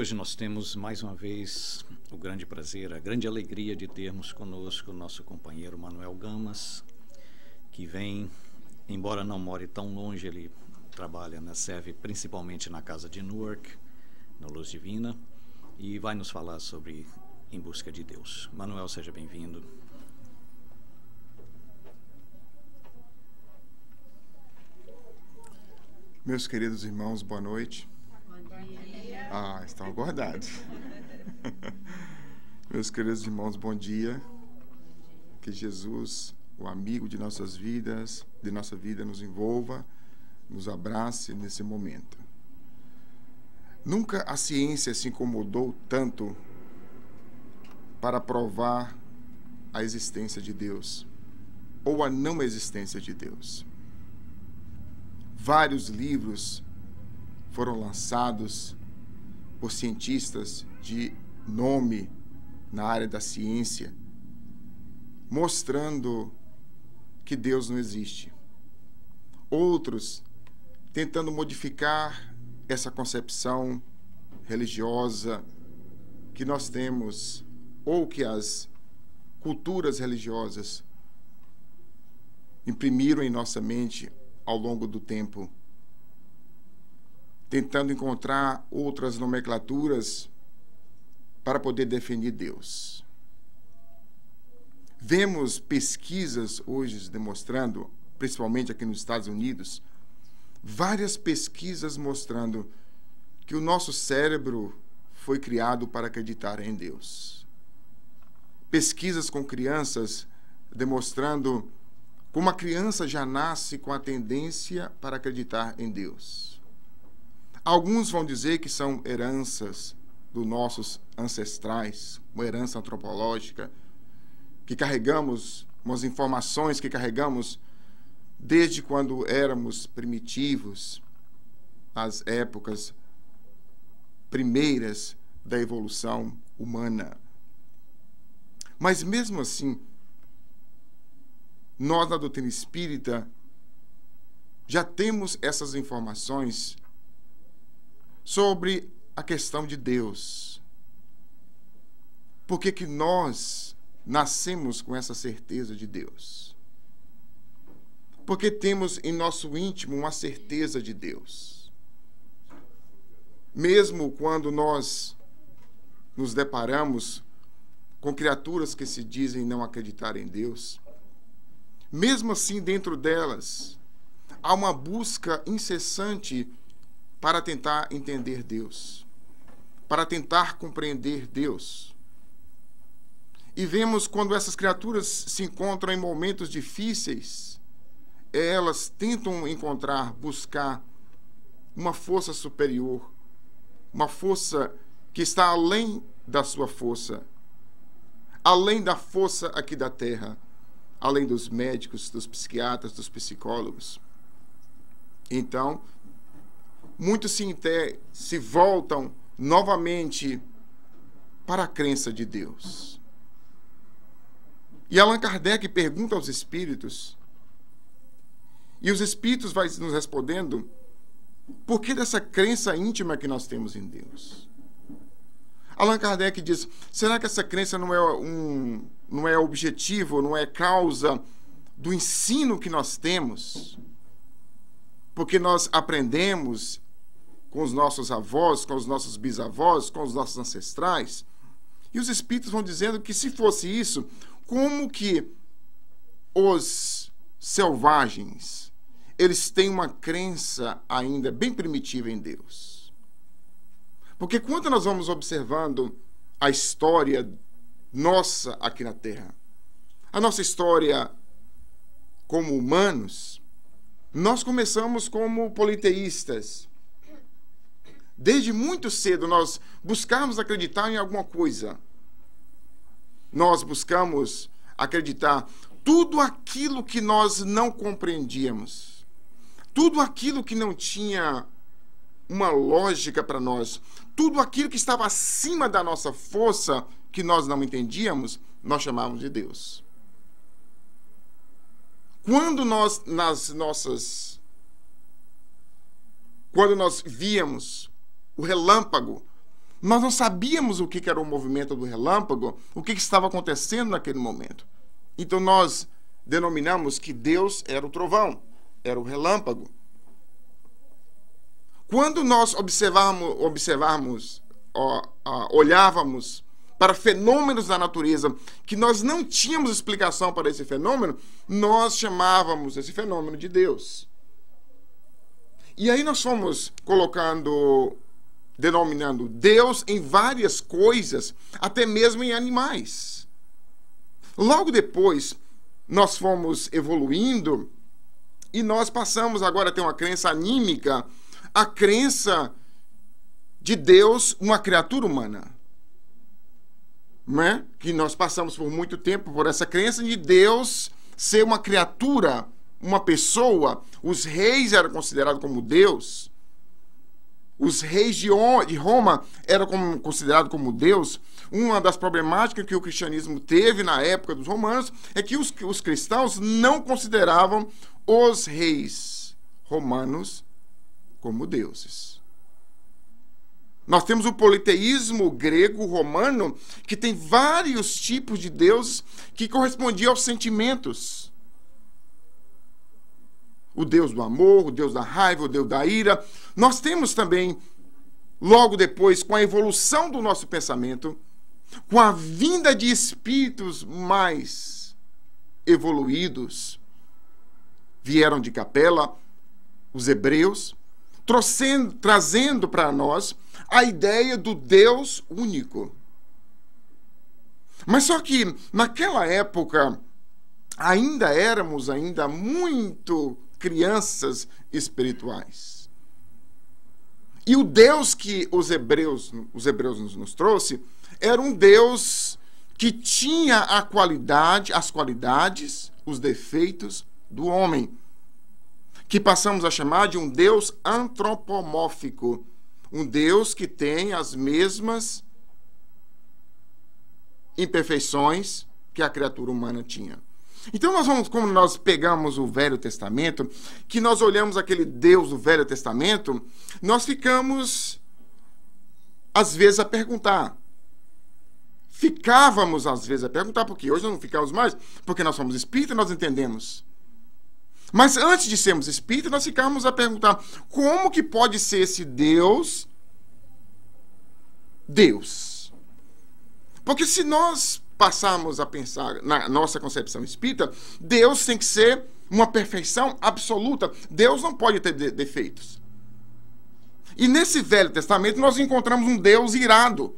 hoje nós temos mais uma vez o grande prazer, a grande alegria de termos conosco o nosso companheiro Manuel Gamas, que vem, embora não more tão longe, ele trabalha na serve principalmente na casa de Newark, na Luz Divina, e vai nos falar sobre Em Busca de Deus. Manuel, seja bem-vindo. Meus queridos irmãos, boa noite. Ah, estão aguardados. Meus queridos irmãos, bom dia. Que Jesus, o amigo de nossas vidas, de nossa vida, nos envolva, nos abrace nesse momento. Nunca a ciência se incomodou tanto para provar a existência de Deus ou a não existência de Deus. Vários livros foram lançados por cientistas de nome na área da ciência, mostrando que Deus não existe. Outros tentando modificar essa concepção religiosa que nós temos ou que as culturas religiosas imprimiram em nossa mente ao longo do tempo tentando encontrar outras nomenclaturas para poder definir Deus. Vemos pesquisas hoje demonstrando, principalmente aqui nos Estados Unidos, várias pesquisas mostrando que o nosso cérebro foi criado para acreditar em Deus. Pesquisas com crianças demonstrando como a criança já nasce com a tendência para acreditar em Deus. Alguns vão dizer que são heranças dos nossos ancestrais, uma herança antropológica, que carregamos, umas informações que carregamos desde quando éramos primitivos, as épocas primeiras da evolução humana. Mas mesmo assim, nós na doutrina espírita já temos essas informações sobre a questão de Deus. Por que, que nós nascemos com essa certeza de Deus? Porque temos em nosso íntimo uma certeza de Deus. Mesmo quando nós nos deparamos com criaturas que se dizem não acreditar em Deus, mesmo assim, dentro delas, há uma busca incessante para tentar entender Deus, para tentar compreender Deus. E vemos quando essas criaturas se encontram em momentos difíceis, eh, elas tentam encontrar, buscar uma força superior, uma força que está além da sua força, além da força aqui da terra, além dos médicos, dos psiquiatras, dos psicólogos. Então, muitos se, inter... se voltam novamente para a crença de Deus. E Allan Kardec pergunta aos espíritos, e os espíritos vão nos respondendo, por que dessa crença íntima que nós temos em Deus? Allan Kardec diz: será que essa crença não é um não é objetivo, não é causa do ensino que nós temos? Porque nós aprendemos com os nossos avós, com os nossos bisavós, com os nossos ancestrais. E os espíritos vão dizendo que se fosse isso, como que os selvagens, eles têm uma crença ainda bem primitiva em Deus. Porque quando nós vamos observando a história nossa aqui na Terra, a nossa história como humanos, nós começamos como politeístas, desde muito cedo, nós buscamos acreditar em alguma coisa. Nós buscamos acreditar tudo aquilo que nós não compreendíamos, tudo aquilo que não tinha uma lógica para nós, tudo aquilo que estava acima da nossa força, que nós não entendíamos, nós chamávamos de Deus. Quando nós, nas nossas. Quando nós víamos o relâmpago. Nós não sabíamos o que era o movimento do relâmpago, o que estava acontecendo naquele momento. Então nós denominamos que Deus era o trovão, era o relâmpago. Quando nós observarmos, observarmos ó, ó, olhávamos para fenômenos da natureza que nós não tínhamos explicação para esse fenômeno, nós chamávamos esse fenômeno de Deus. E aí nós fomos colocando denominando Deus em várias coisas, até mesmo em animais. Logo depois, nós fomos evoluindo e nós passamos agora a ter uma crença anímica, a crença de Deus, uma criatura humana. Né? Que nós passamos por muito tempo por essa crença de Deus ser uma criatura, uma pessoa. Os reis eram considerados como Deus os reis de Roma eram como, considerados como Deus. Uma das problemáticas que o cristianismo teve na época dos romanos é que os, os cristãos não consideravam os reis romanos como deuses. Nós temos o politeísmo grego-romano, que tem vários tipos de deuses que correspondiam aos sentimentos o Deus do amor, o Deus da raiva, o Deus da ira. Nós temos também, logo depois, com a evolução do nosso pensamento, com a vinda de espíritos mais evoluídos, vieram de capela os hebreus, trazendo para nós a ideia do Deus único. Mas só que naquela época ainda éramos ainda muito crianças espirituais. E o Deus que os hebreus, os hebreus nos trouxe era um Deus que tinha a qualidade, as qualidades, os defeitos do homem, que passamos a chamar de um Deus antropomórfico, um Deus que tem as mesmas imperfeições que a criatura humana tinha. Então nós vamos, como nós pegamos o Velho Testamento, que nós olhamos aquele Deus do Velho Testamento, nós ficamos às vezes a perguntar. Ficávamos às vezes a perguntar, porque hoje não ficamos mais, porque nós somos espíritas e nós entendemos. Mas antes de sermos espíritas, nós ficávamos a perguntar: como que pode ser esse Deus Deus? Porque se nós passarmos a pensar na nossa concepção espírita, Deus tem que ser uma perfeição absoluta. Deus não pode ter de defeitos. E nesse Velho Testamento nós encontramos um Deus irado.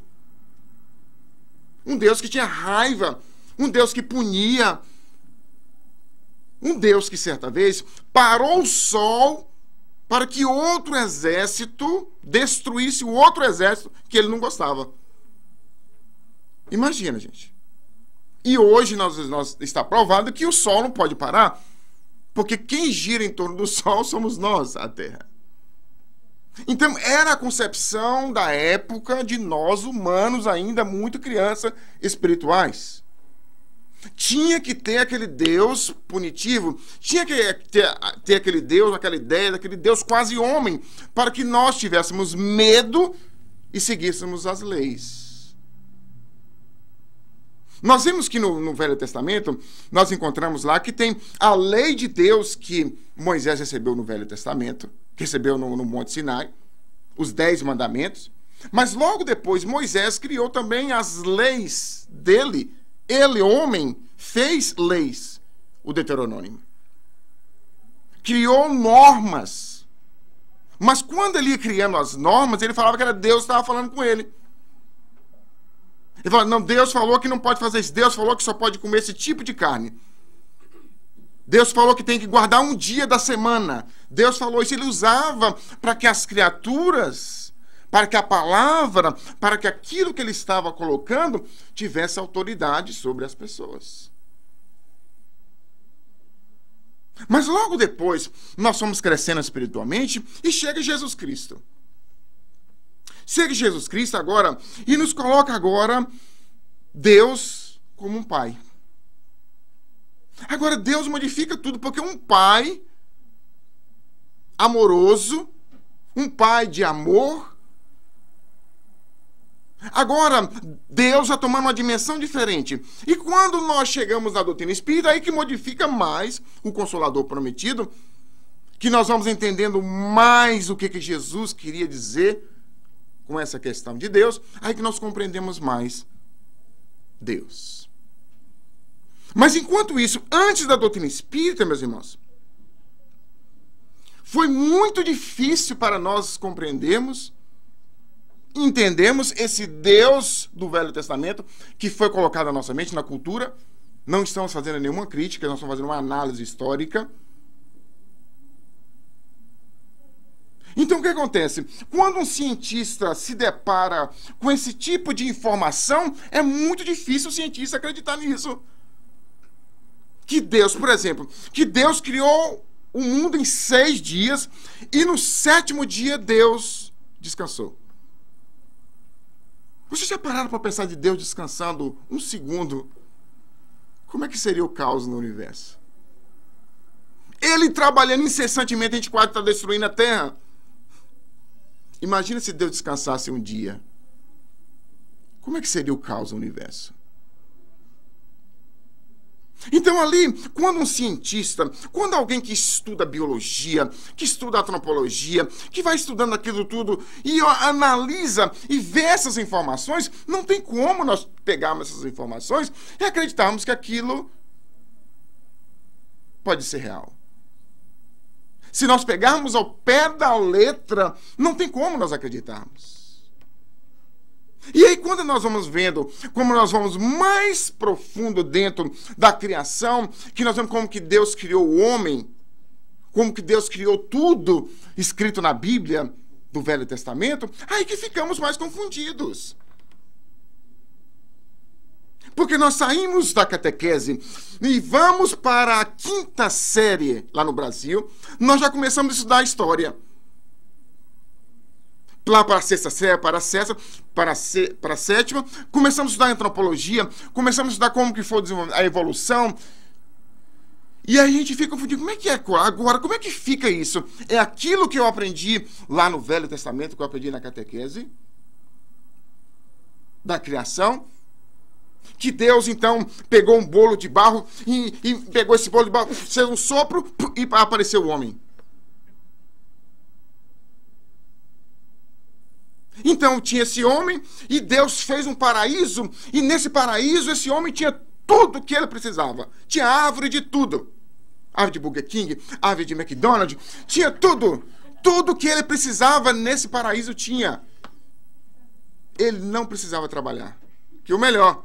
Um Deus que tinha raiva, um Deus que punia. Um Deus que certa vez parou o sol para que outro exército destruísse o outro exército que ele não gostava. Imagina, gente. E hoje nós, nós, está provado que o Sol não pode parar, porque quem gira em torno do Sol somos nós, a Terra. Então, era a concepção da época de nós humanos, ainda muito crianças espirituais. Tinha que ter aquele Deus punitivo, tinha que ter, ter aquele Deus, aquela ideia daquele Deus quase homem, para que nós tivéssemos medo e seguíssemos as leis. Nós vemos que no, no Velho Testamento, nós encontramos lá que tem a lei de Deus que Moisés recebeu no Velho Testamento, que recebeu no, no Monte Sinai, os dez mandamentos. Mas logo depois, Moisés criou também as leis dele. Ele, homem, fez leis, o Deuteronômio. Criou normas. Mas quando ele ia criando as normas, ele falava que era Deus que estava falando com ele. Ele fala: não, Deus falou que não pode fazer isso. Deus falou que só pode comer esse tipo de carne. Deus falou que tem que guardar um dia da semana. Deus falou isso. Ele usava para que as criaturas, para que a palavra, para que aquilo que ele estava colocando tivesse autoridade sobre as pessoas. Mas logo depois, nós somos crescendo espiritualmente e chega Jesus Cristo segue Jesus Cristo agora e nos coloca agora Deus como um pai. Agora Deus modifica tudo, porque um pai amoroso, um pai de amor. Agora, Deus está tomando uma dimensão diferente. E quando nós chegamos na doutrina espírita, aí que modifica mais o Consolador prometido, que nós vamos entendendo mais o que, que Jesus queria dizer com essa questão de Deus, aí que nós compreendemos mais Deus. Mas enquanto isso, antes da doutrina espírita, meus irmãos, foi muito difícil para nós compreendermos, entendermos esse Deus do Velho Testamento que foi colocado na nossa mente, na cultura. Não estamos fazendo nenhuma crítica, nós estamos fazendo uma análise histórica Então o que acontece? Quando um cientista se depara com esse tipo de informação, é muito difícil o cientista acreditar nisso. Que Deus, por exemplo, que Deus criou o mundo em seis dias e no sétimo dia Deus descansou. Vocês já pararam para pensar de Deus descansando um segundo? Como é que seria o caos no universo? Ele trabalhando incessantemente, a gente quase está destruindo a Terra. Imagina se Deus descansasse um dia. Como é que seria o caos no universo? Então, ali, quando um cientista, quando alguém que estuda biologia, que estuda antropologia, que vai estudando aquilo tudo e ó, analisa e vê essas informações, não tem como nós pegarmos essas informações e acreditarmos que aquilo pode ser real. Se nós pegarmos ao pé da letra, não tem como nós acreditarmos. E aí, quando nós vamos vendo como nós vamos mais profundo dentro da criação, que nós vemos como que Deus criou o homem, como que Deus criou tudo escrito na Bíblia do Velho Testamento, aí que ficamos mais confundidos. Porque nós saímos da catequese e vamos para a quinta série lá no Brasil, nós já começamos a estudar a história. Lá para a sexta série, para a sexta, para a, se, para a sétima, começamos a estudar antropologia, começamos a estudar como que foi a evolução. E aí a gente fica confundido, como é que é agora? Como é que fica isso? É aquilo que eu aprendi lá no Velho Testamento, que eu aprendi na catequese? Da criação? que Deus então pegou um bolo de barro e, e pegou esse bolo de barro, fez um sopro e apareceu o homem. Então tinha esse homem e Deus fez um paraíso, e nesse paraíso esse homem tinha tudo o que ele precisava. Tinha árvore de tudo. Árvore de Burger King, árvore de McDonald's, tinha tudo. Tudo que ele precisava nesse paraíso tinha. Ele não precisava trabalhar. Que o melhor,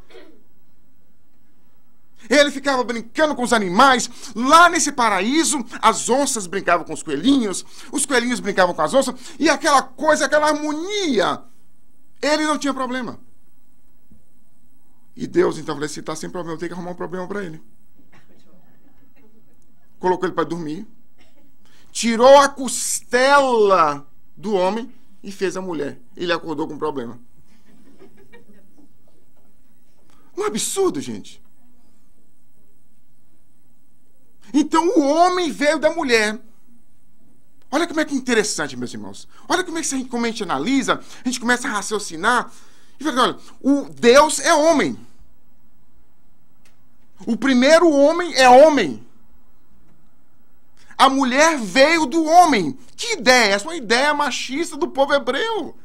ele ficava brincando com os animais. Lá nesse paraíso, as onças brincavam com os coelhinhos, os coelhinhos brincavam com as onças, e aquela coisa, aquela harmonia. Ele não tinha problema. E Deus então falou assim: está sem problema, eu tenho que arrumar um problema para ele. Colocou ele para dormir, tirou a costela do homem e fez a mulher. Ele acordou com o problema. Um absurdo, gente. Então o homem veio da mulher. Olha como é que é interessante, meus irmãos. Olha como é que a gente, como a gente analisa, a gente começa a raciocinar. E fala, assim, olha, o Deus é homem. O primeiro homem é homem. A mulher veio do homem. Que ideia? Essa é uma ideia machista do povo hebreu.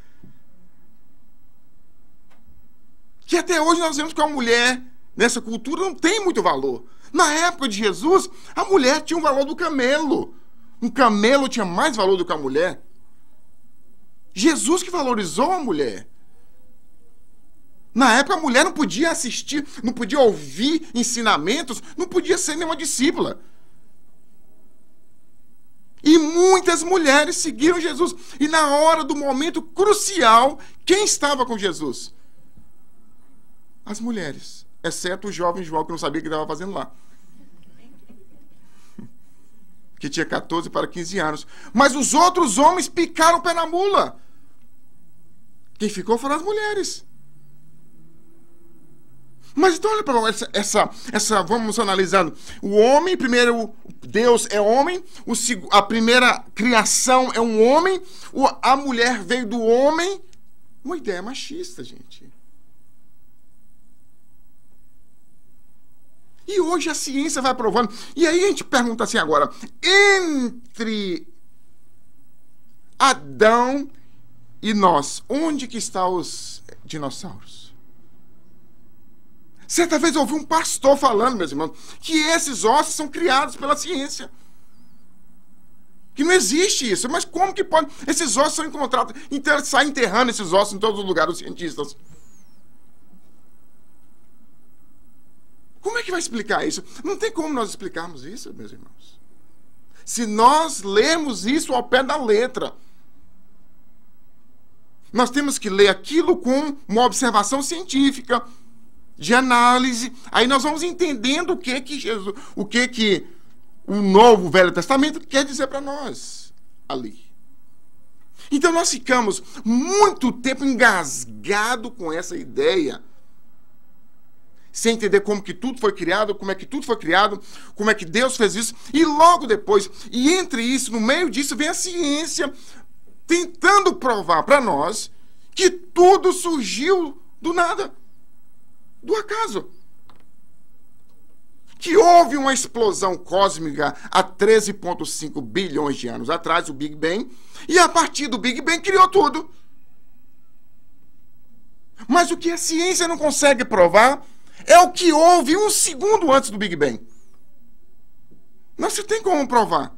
Que até hoje nós vemos que a mulher nessa cultura não tem muito valor. Na época de Jesus, a mulher tinha o valor do camelo. Um camelo tinha mais valor do que a mulher. Jesus que valorizou a mulher. Na época, a mulher não podia assistir, não podia ouvir ensinamentos, não podia ser nenhuma discípula. E muitas mulheres seguiram Jesus. E na hora do momento crucial, quem estava com Jesus? As mulheres exceto o jovem João, que não sabia o que estava fazendo lá. Que tinha 14 para 15 anos. Mas os outros homens picaram o pé na mula. Quem ficou foram as mulheres. Mas então olha para essa, essa, essa, vamos analisando. O homem, primeiro, Deus é homem, o, a primeira criação é um homem, a mulher veio do homem. Uma ideia machista, gente. E hoje a ciência vai provando. E aí a gente pergunta assim agora: entre Adão e nós, onde que estão os dinossauros? Certa vez ouvi um pastor falando, meus irmãos, que esses ossos são criados pela ciência. Que não existe isso. Mas como que pode? Esses ossos são encontrados. Então saem enterrando esses ossos em todos os lugares, os cientistas. Como é que vai explicar isso? Não tem como nós explicarmos isso, meus irmãos. Se nós lermos isso ao pé da letra, nós temos que ler aquilo com uma observação científica, de análise. Aí nós vamos entendendo o que que Jesus, o que que o Novo Velho Testamento quer dizer para nós ali. Então nós ficamos muito tempo engasgado com essa ideia sem entender como que tudo foi criado, como é que tudo foi criado, como é que Deus fez isso, e logo depois, e entre isso, no meio disso, vem a ciência tentando provar para nós que tudo surgiu do nada, do acaso. Que houve uma explosão cósmica há 13,5 bilhões de anos atrás, o Big Bang, e a partir do Big Bang criou tudo. Mas o que a ciência não consegue provar é o que houve um segundo antes do Big Bang. Não se tem como provar.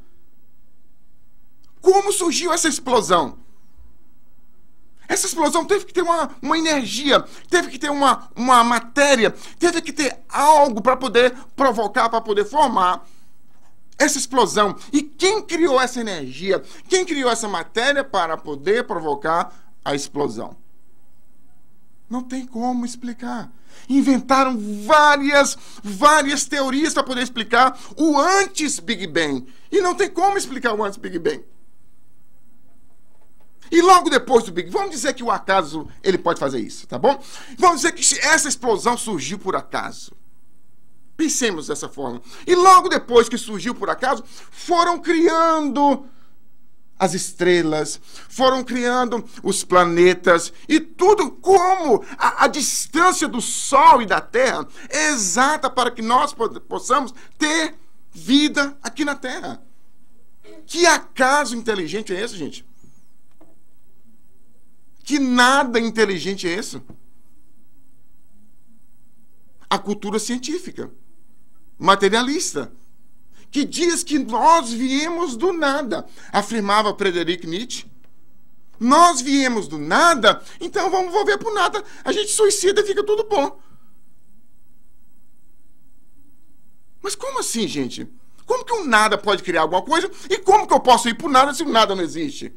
Como surgiu essa explosão? Essa explosão teve que ter uma, uma energia, teve que ter uma, uma matéria, teve que ter algo para poder provocar, para poder formar essa explosão. E quem criou essa energia? Quem criou essa matéria para poder provocar a explosão? Não tem como explicar. Inventaram várias, várias teorias para poder explicar o antes Big Bang. E não tem como explicar o antes Big Bang. E logo depois do Big, vamos dizer que o acaso ele pode fazer isso, tá bom? Vamos dizer que essa explosão surgiu por acaso. Pensemos dessa forma. E logo depois que surgiu por acaso, foram criando as estrelas, foram criando os planetas e tudo como a, a distância do Sol e da Terra é exata para que nós possamos ter vida aqui na Terra. Que acaso inteligente é esse, gente? Que nada inteligente é isso? A cultura científica, materialista que diz que nós viemos do nada, afirmava Frederic Nietzsche. Nós viemos do nada, então vamos volver para o nada. A gente suicida e fica tudo bom. Mas como assim, gente? Como que o um nada pode criar alguma coisa? E como que eu posso ir para o nada se o nada não existe?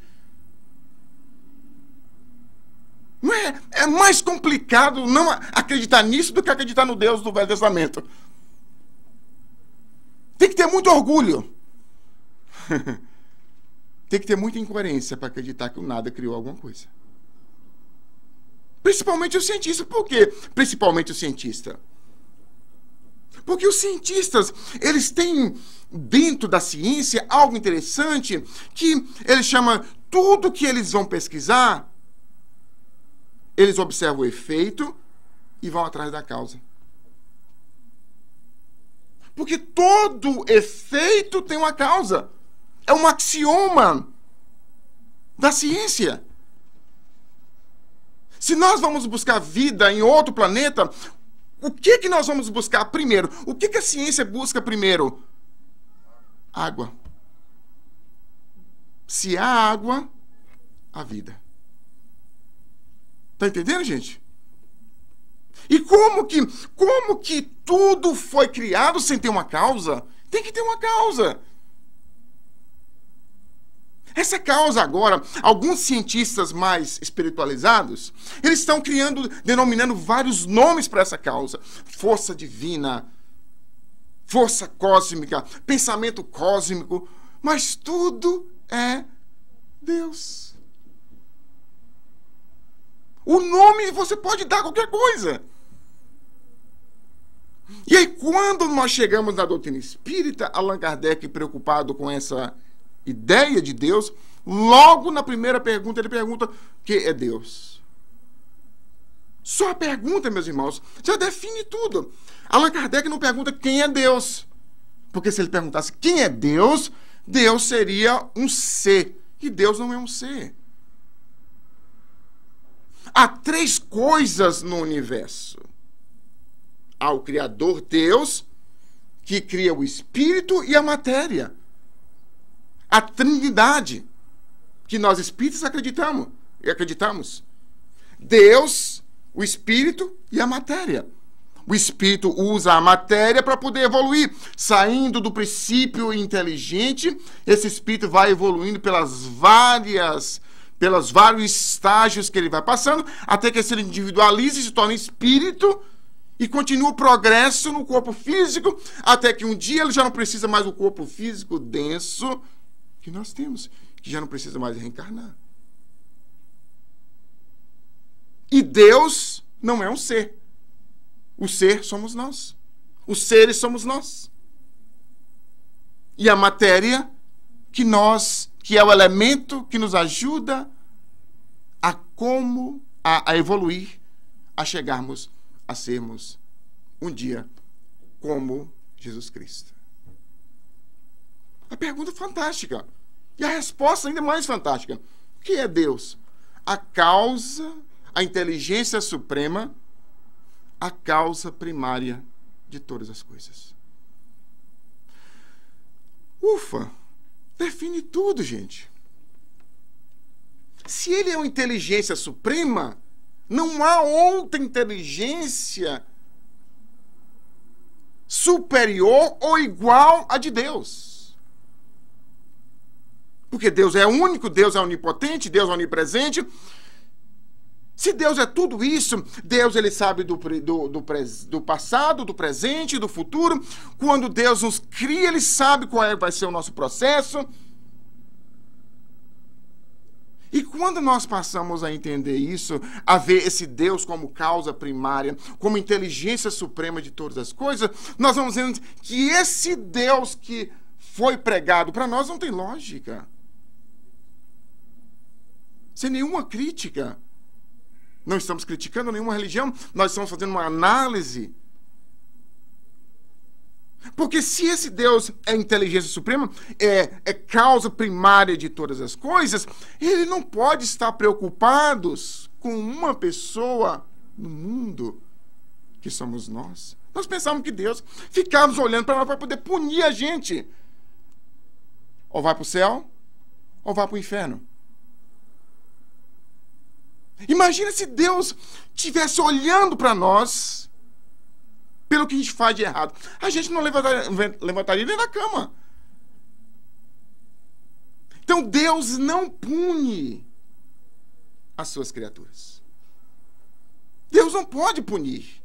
Não é, é mais complicado não acreditar nisso do que acreditar no Deus do Velho Testamento. Tem que ter muito orgulho. Tem que ter muita incoerência para acreditar que o nada criou alguma coisa. Principalmente o cientista. Por quê? Principalmente o cientista. Porque os cientistas, eles têm dentro da ciência algo interessante que eles chamam tudo que eles vão pesquisar, eles observam o efeito e vão atrás da causa. Porque todo efeito tem uma causa. É um axioma da ciência. Se nós vamos buscar vida em outro planeta, o que que nós vamos buscar primeiro? O que que a ciência busca primeiro? Água. Se há água, há vida. Tá entendendo, gente? E como que, como que tudo foi criado sem ter uma causa? Tem que ter uma causa. Essa causa agora, alguns cientistas mais espiritualizados, eles estão criando, denominando vários nomes para essa causa: força divina, força cósmica, pensamento cósmico, mas tudo é Deus. O nome você pode dar qualquer coisa. E aí, quando nós chegamos na doutrina espírita, Allan Kardec, preocupado com essa ideia de Deus, logo na primeira pergunta, ele pergunta: o que é Deus? Só a pergunta, meus irmãos, já define tudo. Allan Kardec não pergunta quem é Deus. Porque se ele perguntasse quem é Deus, Deus seria um ser. E Deus não é um ser. Há três coisas no universo ao Criador Deus, que cria o espírito e a matéria. A Trindade, que nós espíritos acreditamos e acreditamos. Deus, o espírito e a matéria. O espírito usa a matéria para poder evoluir. Saindo do princípio inteligente, esse espírito vai evoluindo pelas várias pelos vários estágios que ele vai passando, até que se ele individualize e se torne espírito e continua o progresso no corpo físico, até que um dia ele já não precisa mais do corpo físico denso que nós temos, que já não precisa mais reencarnar. E Deus não é um ser. O ser somos nós. Os seres somos nós. E a matéria que nós, que é o elemento que nos ajuda a como a, a evoluir, a chegarmos a sermos um dia como Jesus Cristo? A pergunta é fantástica. E a resposta ainda mais fantástica. O que é Deus? A causa, a inteligência suprema, a causa primária de todas as coisas. Ufa! Define tudo, gente. Se ele é uma inteligência suprema, não há outra inteligência superior ou igual à de Deus. Porque Deus é único, Deus é onipotente, Deus é onipresente. Se Deus é tudo isso, Deus ele sabe do, do, do, do, passado, do presente, do futuro. Quando Deus nos cria, ele sabe qual é, vai ser o nosso processo. E quando nós passamos a entender isso, a ver esse Deus como causa primária, como inteligência suprema de todas as coisas, nós vamos vendo que esse Deus que foi pregado para nós não tem lógica. Sem nenhuma crítica. Não estamos criticando nenhuma religião, nós estamos fazendo uma análise porque se esse Deus é inteligência suprema, é, é causa primária de todas as coisas, ele não pode estar preocupado com uma pessoa no mundo que somos nós. Nós pensávamos que Deus ficávamos olhando para nós para poder punir a gente. Ou vai para o céu, ou vai para o inferno. Imagina se Deus tivesse olhando para nós pelo que a gente faz de errado. A gente não levantaria, levantaria nem da cama. Então Deus não pune as suas criaturas. Deus não pode punir.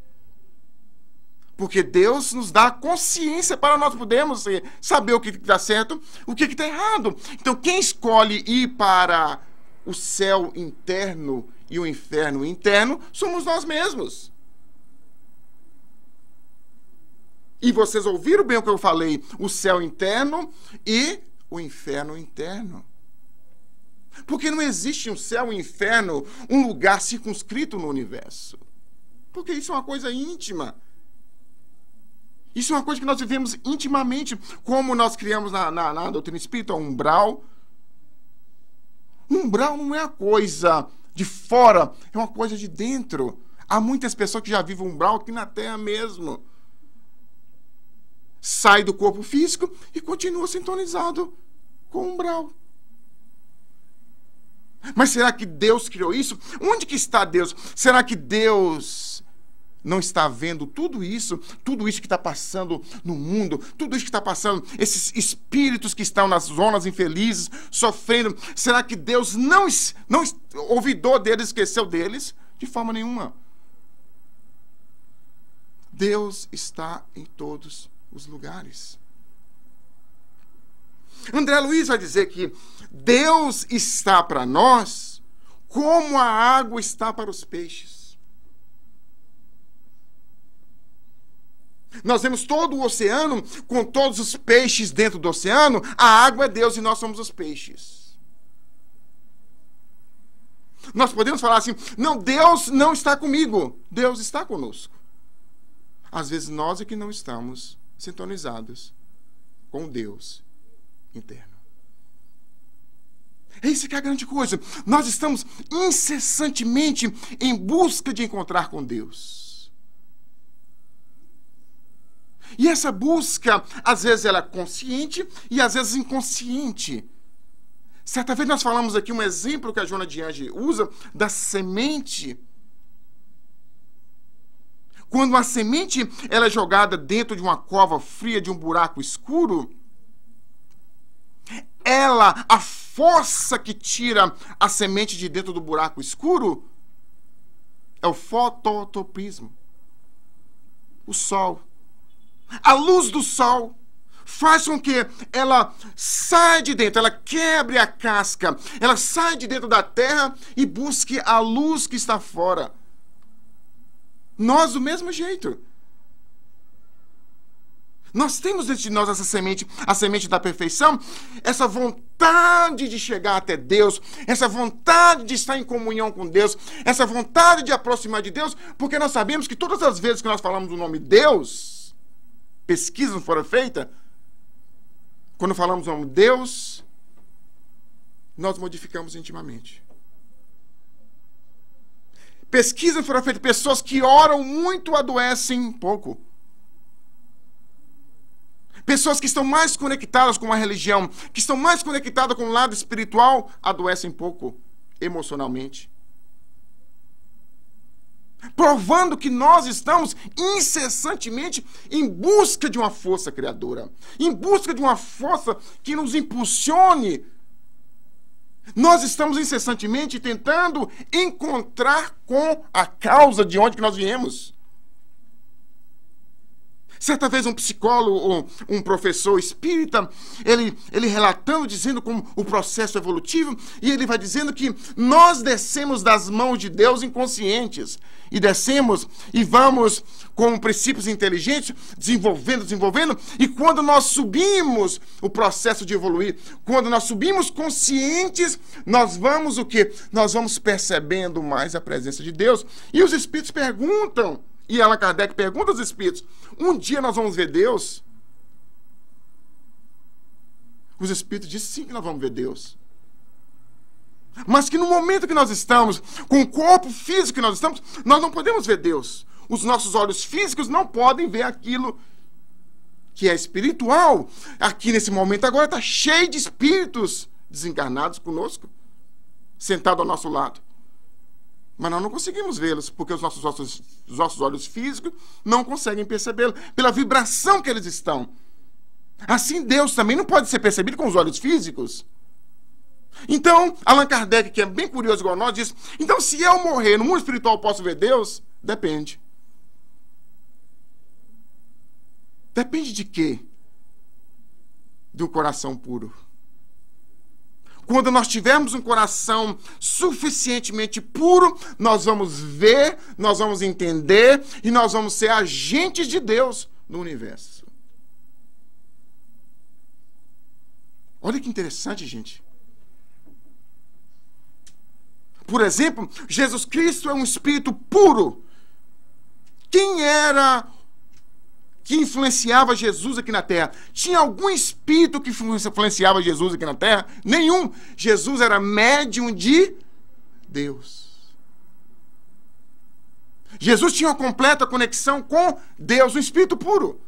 Porque Deus nos dá consciência para nós podermos saber o que está certo, o que está errado. Então, quem escolhe ir para o céu interno e o inferno interno somos nós mesmos. E vocês ouviram bem o que eu falei: o céu interno e o inferno interno. Porque não existe um céu e um inferno, um lugar circunscrito no universo. Porque isso é uma coisa íntima. Isso é uma coisa que nós vivemos intimamente, como nós criamos na, na, na doutrina espírita, o umbral. O umbral não é a coisa de fora, é uma coisa de dentro. Há muitas pessoas que já vivem umbral aqui na Terra mesmo sai do corpo físico e continua sintonizado com o umbral. Mas será que Deus criou isso? Onde que está Deus? Será que Deus não está vendo tudo isso, tudo isso que está passando no mundo, tudo isso que está passando, esses espíritos que estão nas zonas infelizes, sofrendo? Será que Deus não, não ouvidou deles, esqueceu deles? De forma nenhuma. Deus está em todos os lugares. André Luiz vai dizer que Deus está para nós como a água está para os peixes. Nós vemos todo o oceano com todos os peixes dentro do oceano, a água é Deus e nós somos os peixes. Nós podemos falar assim: não, Deus não está comigo, Deus está conosco. Às vezes nós é que não estamos sintonizados com Deus interno. É isso que é a grande coisa. Nós estamos incessantemente em busca de encontrar com Deus. E essa busca, às vezes ela é consciente e às vezes inconsciente. Certa vez nós falamos aqui um exemplo que a Jona de Ange usa da semente quando a semente ela é jogada dentro de uma cova fria, de um buraco escuro, ela, a força que tira a semente de dentro do buraco escuro, é o fototopismo. O sol. A luz do sol faz com que ela saia de dentro, ela quebre a casca, ela saia de dentro da terra e busque a luz que está fora. Nós do mesmo jeito. Nós temos dentro de nós essa semente, a semente da perfeição, essa vontade de chegar até Deus, essa vontade de estar em comunhão com Deus, essa vontade de aproximar de Deus, porque nós sabemos que todas as vezes que nós falamos o nome Deus, pesquisa não fora feita, quando falamos o nome Deus, nós modificamos intimamente. Pesquisas foram feitas. Pessoas que oram muito adoecem pouco. Pessoas que estão mais conectadas com a religião, que estão mais conectadas com o lado espiritual, adoecem pouco emocionalmente. Provando que nós estamos incessantemente em busca de uma força criadora, em busca de uma força que nos impulsione nós estamos incessantemente tentando encontrar com a causa de onde que nós viemos. Certa vez um psicólogo, um professor espírita, ele, ele relatando, dizendo como o processo evolutivo, e ele vai dizendo que nós descemos das mãos de Deus inconscientes, e descemos e vamos com princípios inteligentes, desenvolvendo, desenvolvendo, e quando nós subimos o processo de evoluir, quando nós subimos conscientes, nós vamos o que? Nós vamos percebendo mais a presença de Deus. E os espíritos perguntam, e Allan Kardec pergunta aos espíritos: um dia nós vamos ver Deus? Os espíritos dizem sim que nós vamos ver Deus. Mas que no momento que nós estamos, com o corpo físico que nós estamos, nós não podemos ver Deus. Os nossos olhos físicos não podem ver aquilo que é espiritual. Aqui nesse momento agora está cheio de espíritos desencarnados conosco, sentado ao nosso lado. Mas nós não conseguimos vê-los, porque os nossos, nossos, os nossos olhos físicos não conseguem percebê los pela vibração que eles estão. Assim, Deus também não pode ser percebido com os olhos físicos. Então, Allan Kardec, que é bem curioso igual nós, diz: então, se eu morrer no mundo espiritual, posso ver Deus? Depende. Depende de quê? Do coração puro. Quando nós tivermos um coração suficientemente puro, nós vamos ver, nós vamos entender e nós vamos ser agentes de Deus no universo. Olha que interessante, gente. Por exemplo, Jesus Cristo é um espírito puro. Quem era o que influenciava Jesus aqui na terra? Tinha algum espírito que influenciava Jesus aqui na terra? Nenhum. Jesus era médium de Deus. Jesus tinha uma completa conexão com Deus, o um espírito puro.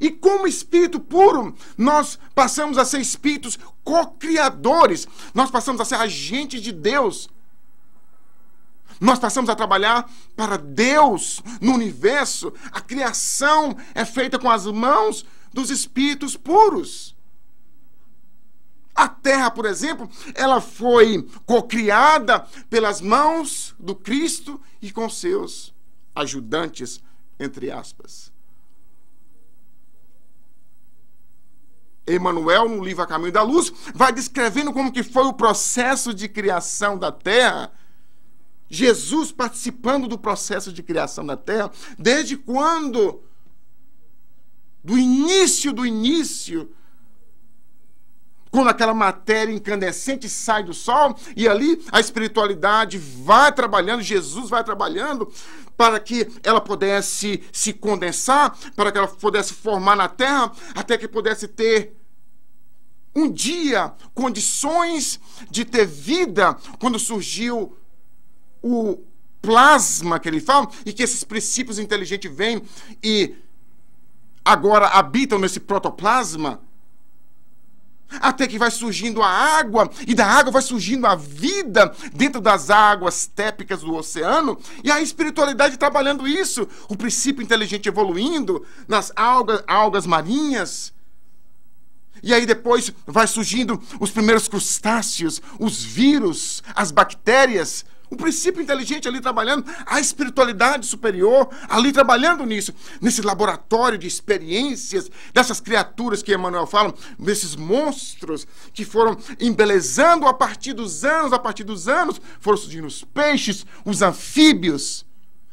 E como espírito puro, nós passamos a ser espíritos co-criadores, nós passamos a ser agentes de Deus. Nós passamos a trabalhar para Deus no universo. A criação é feita com as mãos dos espíritos puros. A terra, por exemplo, ela foi cocriada pelas mãos do Cristo e com seus ajudantes, entre aspas. Emmanuel, no livro A Caminho da Luz, vai descrevendo como que foi o processo de criação da terra Jesus participando do processo de criação da terra, desde quando? Do início do início quando aquela matéria incandescente sai do sol e ali a espiritualidade vai trabalhando, Jesus vai trabalhando para que ela pudesse se condensar, para que ela pudesse formar na terra, até que pudesse ter um dia condições de ter vida quando surgiu o plasma que ele fala e que esses princípios inteligentes vêm e agora habitam nesse protoplasma, até que vai surgindo a água, e da água vai surgindo a vida dentro das águas tépicas do oceano, e a espiritualidade trabalhando isso, o princípio inteligente evoluindo nas algas, algas marinhas. E aí depois vai surgindo os primeiros crustáceos, os vírus, as bactérias, um princípio inteligente ali trabalhando, a espiritualidade superior ali trabalhando nisso, nesse laboratório de experiências dessas criaturas que Emmanuel fala, desses monstros que foram embelezando a partir dos anos, a partir dos anos, foram surgindo os peixes, os anfíbios,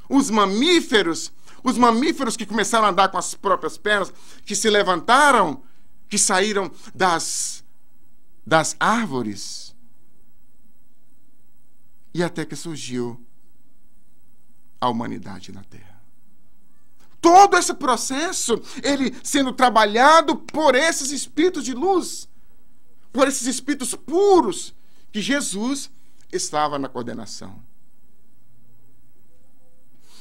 os mamíferos, os mamíferos que começaram a andar com as próprias pernas, que se levantaram, que saíram das, das árvores e até que surgiu a humanidade na Terra todo esse processo, ele sendo trabalhado por esses espíritos de luz, por esses espíritos puros, que Jesus estava na coordenação.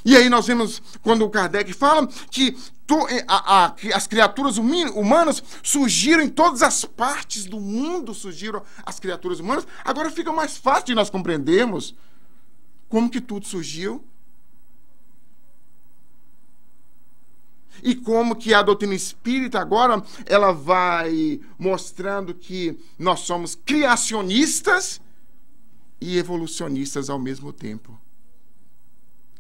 E aí nós vemos quando o Kardec fala que to, eh, a, a, as criaturas humanas surgiram em todas as partes do mundo, surgiram as criaturas humanas. Agora fica mais fácil de nós compreendermos como que tudo surgiu. E como que a doutrina espírita agora, ela vai mostrando que nós somos criacionistas e evolucionistas ao mesmo tempo.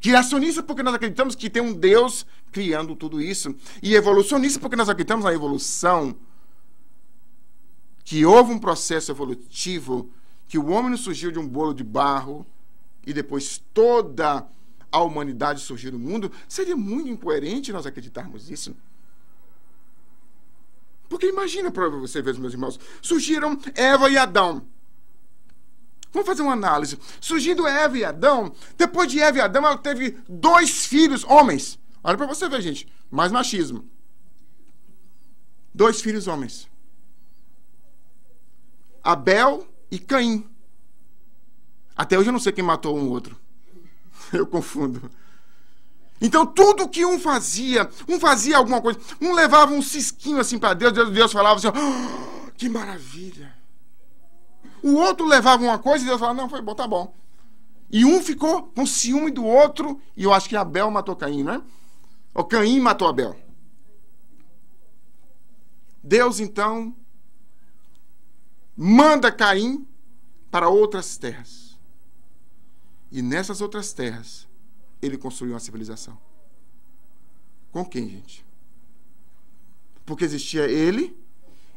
Criacionista, é porque nós acreditamos que tem um Deus criando tudo isso. E evolucionista, porque nós acreditamos na evolução. Que houve um processo evolutivo, que o homem surgiu de um bolo de barro e depois toda a humanidade surgiu no mundo. Seria muito incoerente nós acreditarmos nisso. Porque imagina para você ver, meus irmãos, surgiram Eva e Adão. Vamos fazer uma análise. Surgindo Eva e Adão, depois de Eva e Adão, ela teve dois filhos homens. Olha para você ver, gente. Mais machismo. Dois filhos homens. Abel e Caim. Até hoje eu não sei quem matou um outro. Eu confundo. Então tudo que um fazia, um fazia alguma coisa, um levava um cisquinho assim para Deus, Deus, Deus falava assim: oh, que maravilha! O outro levava uma coisa e Deus falava, não, foi bom, tá bom. E um ficou com ciúme do outro, e eu acho que Abel matou Caim, não é? Ou Caim matou Abel. Deus então manda Caim para outras terras. E nessas outras terras, ele construiu uma civilização. Com quem, gente? Porque existia ele,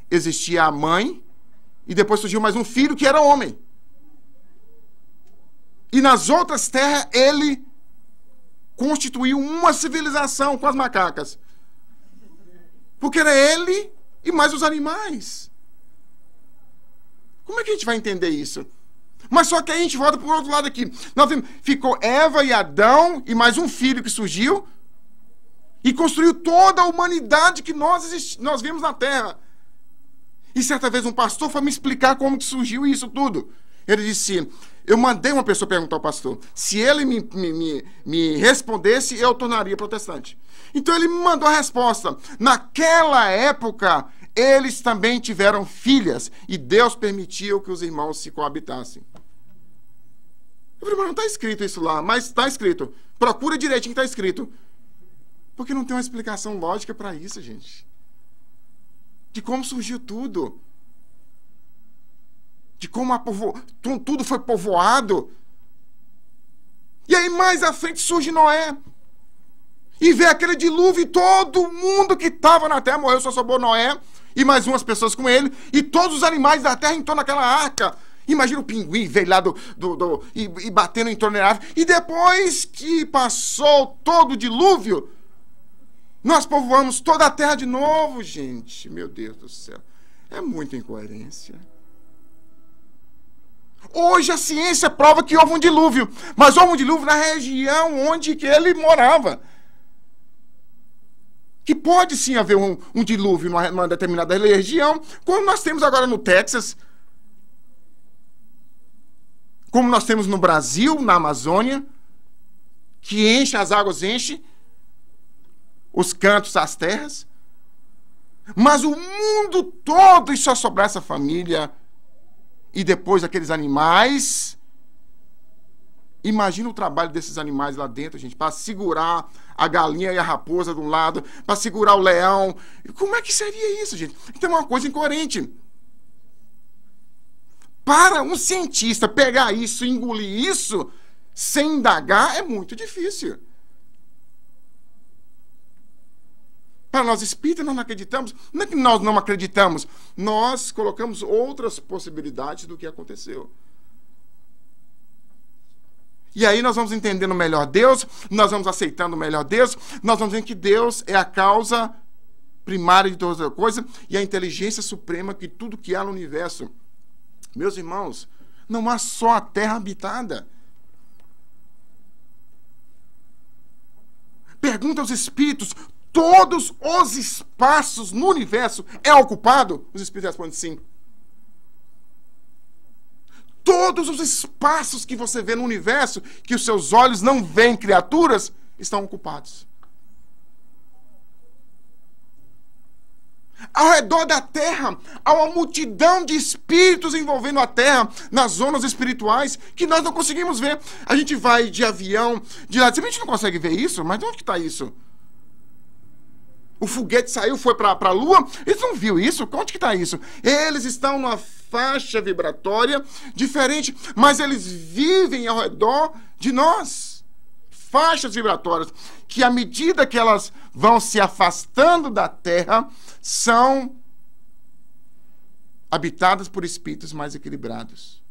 existia a mãe e depois surgiu mais um filho que era homem. E nas outras terras ele constituiu uma civilização com as macacas. Porque era ele e mais os animais. Como é que a gente vai entender isso? Mas só que a gente volta para o outro lado aqui. Nós vimos, ficou Eva e Adão e mais um filho que surgiu e construiu toda a humanidade que nós, nós vimos na Terra. E certa vez um pastor foi me explicar como que surgiu isso tudo. Ele disse: Eu mandei uma pessoa perguntar ao pastor. Se ele me, me, me, respondesse, eu tornaria protestante. Então ele me mandou a resposta. Naquela época, eles também tiveram filhas. E Deus permitiu que os irmãos se coabitassem. Eu falei, mas não está escrito isso lá. Mas está escrito. Procura direitinho que está escrito. Porque não tem uma explicação lógica para isso, gente de como surgiu tudo. De como povo... tudo foi povoado. E aí mais à frente surge Noé. E vê aquele dilúvio e todo mundo que estava na terra morreu, só sobrou Noé e mais umas pessoas com ele. E todos os animais da terra em torno daquela arca. Imagina o pinguim veio lá do, do, do e, e batendo em torno da árvore. E depois que passou todo o dilúvio, nós povoamos toda a terra de novo, gente. Meu Deus do céu. É muita incoerência. Hoje a ciência prova que houve um dilúvio, mas houve um dilúvio na região onde que ele morava. Que pode sim haver um, um dilúvio numa, numa determinada região, como nós temos agora no Texas, como nós temos no Brasil, na Amazônia, que enche, as águas enche os cantos, as terras. Mas o mundo todo e só sobrar essa família e depois aqueles animais. Imagina o trabalho desses animais lá dentro, gente, para segurar a galinha e a raposa de um lado, para segurar o leão. Como é que seria isso, gente? Tem então, é uma coisa incoerente. Para um cientista pegar isso, engolir isso, sem indagar, é muito difícil. Para nós espíritas, nós não acreditamos. Não é que nós não acreditamos, nós colocamos outras possibilidades do que aconteceu. E aí nós vamos entendendo melhor Deus, nós vamos aceitando melhor Deus, nós vamos ver que Deus é a causa primária de todas as coisas e a inteligência suprema que tudo que há no universo. Meus irmãos, não há só a terra habitada. Pergunta aos espíritos, todos os espaços no universo é ocupado? Os Espíritos respondem sim. Todos os espaços que você vê no universo, que os seus olhos não veem criaturas, estão ocupados. Ao redor da terra, há uma multidão de espíritos envolvendo a terra nas zonas espirituais que nós não conseguimos ver. A gente vai de avião, de lá, a gente não consegue ver isso, mas onde está isso? o foguete saiu, foi para a Lua. Eles não viu isso? Onde que está isso? Eles estão numa faixa vibratória diferente, mas eles vivem ao redor de nós. Faixas vibratórias que, à medida que elas vão se afastando da Terra, são habitadas por espíritos mais equilibrados.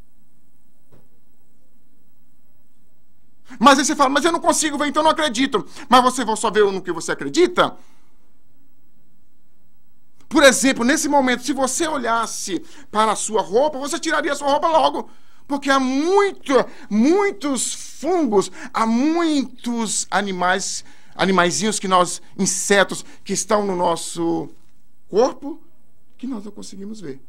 Mas aí você fala, mas eu não consigo ver, então eu não acredito. Mas você só vê no que você acredita? Por exemplo, nesse momento, se você olhasse para a sua roupa, você tiraria a sua roupa logo. Porque há muito, muitos fungos, há muitos animais, animaizinhos que nós, insetos, que estão no nosso corpo, que nós não conseguimos ver.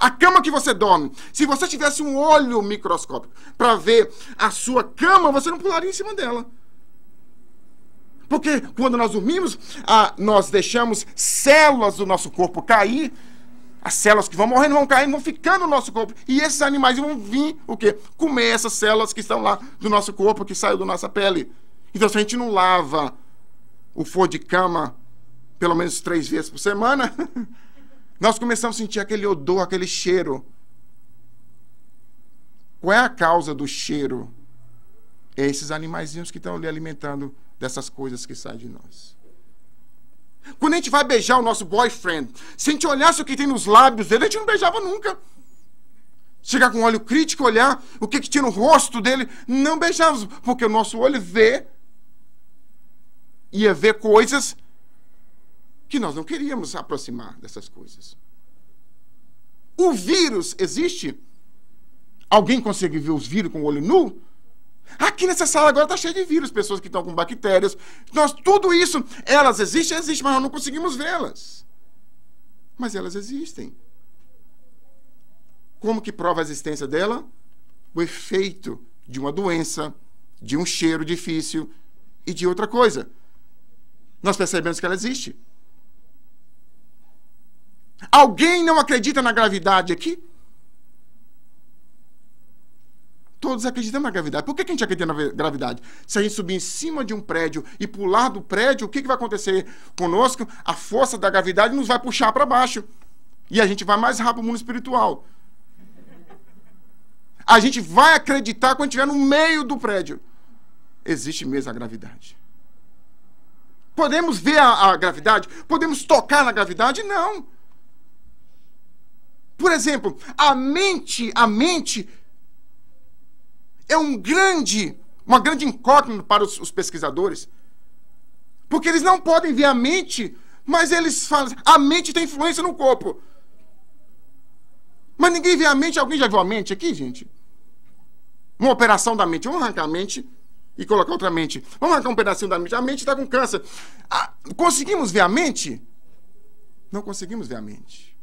A cama que você dorme, se você tivesse um olho microscópico para ver a sua cama, você não pularia em cima dela. Porque quando nós dormimos, ah, nós deixamos células do nosso corpo cair. As células que vão morrendo vão caindo, vão ficando no nosso corpo. E esses animais vão vir, o quê? Comer essas células que estão lá do nosso corpo, que saiu da nossa pele. Então, se a gente não lava o for de cama pelo menos três vezes por semana, nós começamos a sentir aquele odor, aquele cheiro. Qual é a causa do cheiro? É esses animaizinhos que estão ali alimentando dessas coisas que saem de nós. Quando a gente vai beijar o nosso boyfriend, se a gente olhasse o que tem nos lábios dele, a gente não beijava nunca. Chegar com um olho crítico, olhar o que, que tinha no rosto dele, não beijávamos, porque o nosso olho vê, ia ver coisas que nós não queríamos aproximar dessas coisas. O vírus existe? Alguém consegue ver os vírus com o olho nu? Aqui nessa sala agora está cheio de vírus, pessoas que estão com bactérias. Nós, tudo isso, elas existem, existem, mas nós não conseguimos vê-las. Mas elas existem. Como que prova a existência dela? O efeito de uma doença, de um cheiro difícil e de outra coisa. Nós percebemos que ela existe. Alguém não acredita na gravidade aqui? Todos acreditam na gravidade. Por que, a gente acredita na gravidade? Se a gente subir em cima de um prédio e pular do prédio, o que, vai acontecer conosco? A força da gravidade nos vai puxar para baixo. E a gente vai mais rápido no mundo espiritual. A gente vai acreditar quando estiver no meio do prédio. Existe mesmo a gravidade. Podemos ver a, a gravidade? Podemos tocar na gravidade? Não. Por exemplo, a mente, a mente é um grande, uma grande incógnita para os, os pesquisadores. Porque eles não podem ver a mente, mas eles falam, a mente tem influência no corpo. Mas ninguém vê a mente, alguém já viu a mente aqui, gente? Uma operação da mente, vamos arrancar a mente e colocar outra mente. Vamos arrancar um pedacinho da mente, a mente está com câncer. Ah, conseguimos ver a mente? Não conseguimos ver a mente.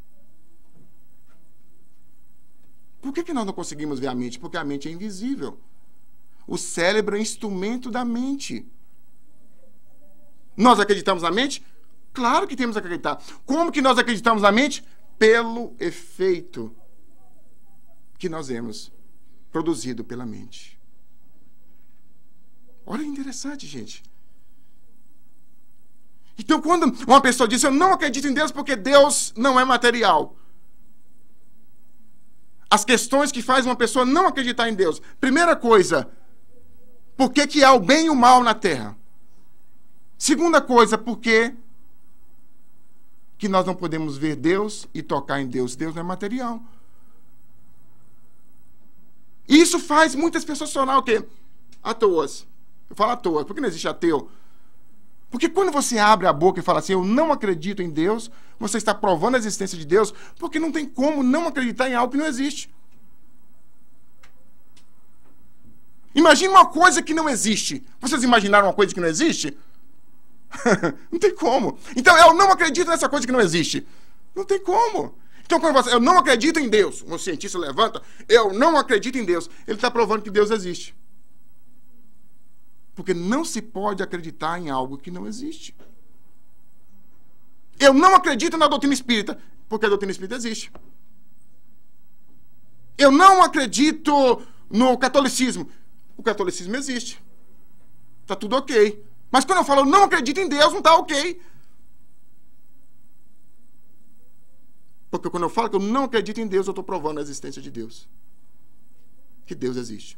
Por que, que nós não conseguimos ver a mente? Porque a mente é invisível. O cérebro é instrumento da mente. Nós acreditamos na mente? Claro que temos que acreditar. Como que nós acreditamos na mente? Pelo efeito que nós vemos produzido pela mente. Olha interessante, gente. Então, quando uma pessoa diz eu não acredito em Deus porque Deus não é material, as questões que faz uma pessoa não acreditar em Deus. Primeira coisa, por que, que há o bem e o mal na terra? Segunda coisa, por que, que nós não podemos ver Deus e tocar em Deus? Deus não é material. Isso faz muitas pessoas chorar o quê? À toa. Eu falo à toa. Por que não existe ateu? Porque quando você abre a boca e fala assim, eu não acredito em Deus, você está provando a existência de Deus, porque não tem como não acreditar em algo que não existe. Imagina uma coisa que não existe. Vocês imaginaram uma coisa que não existe? não tem como. Então, eu não acredito nessa coisa que não existe. Não tem como. Então, quando você, eu não acredito em Deus, um cientista levanta, eu não acredito em Deus, ele está provando que Deus existe. Porque não se pode acreditar em algo que não existe. Eu não acredito na doutrina espírita, porque a doutrina espírita existe. Eu não acredito no catolicismo. O catolicismo existe. Está tudo ok. Mas quando eu falo eu não acredito em Deus, não está ok. Porque quando eu falo que eu não acredito em Deus, eu estou provando a existência de Deus. Que Deus existe.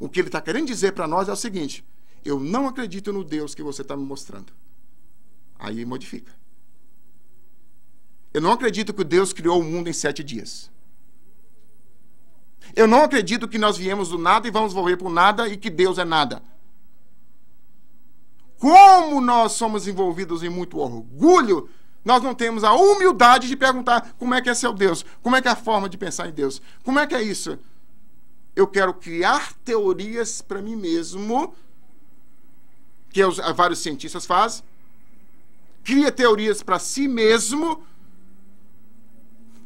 O que ele está querendo dizer para nós é o seguinte: eu não acredito no Deus que você está me mostrando. Aí modifica. Eu não acredito que Deus criou o mundo em sete dias. Eu não acredito que nós viemos do nada e vamos volver para o nada e que Deus é nada. Como nós somos envolvidos em muito orgulho, nós não temos a humildade de perguntar como é que é seu Deus, como é que é a forma de pensar em Deus, como é que é isso eu quero criar teorias para mim mesmo, que os, ah, vários cientistas fazem, cria teorias para si mesmo,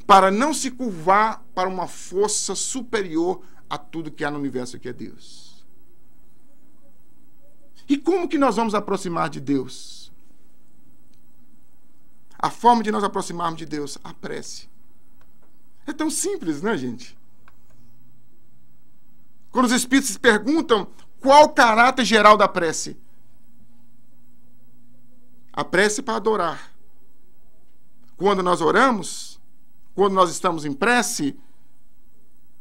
para não se curvar para uma força superior a tudo que há no universo que é Deus. E como que nós vamos aproximar de Deus? A forma de nós aproximarmos de Deus, a prece. É tão simples, né, gente? Quando os espíritos perguntam qual o caráter geral da prece? A prece é para adorar. Quando nós oramos, quando nós estamos em prece,